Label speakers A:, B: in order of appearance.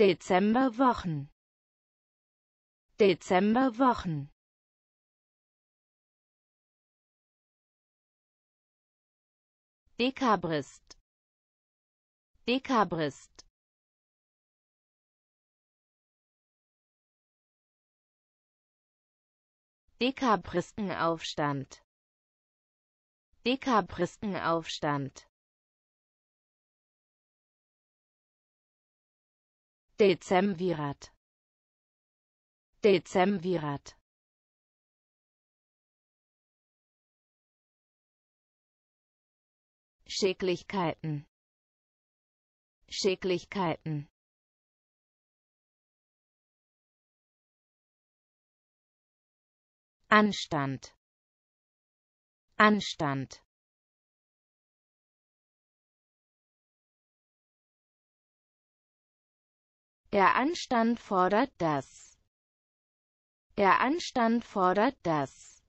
A: Dezemberwochen Dezemberwochen Dekabrist Dekabrist Dekabristenaufstand Dekabristenaufstand Dezemvirat Dezemvirat Schicklichkeiten Schicklichkeiten Anstand Anstand Der Anstand fordert das. Der Anstand fordert das.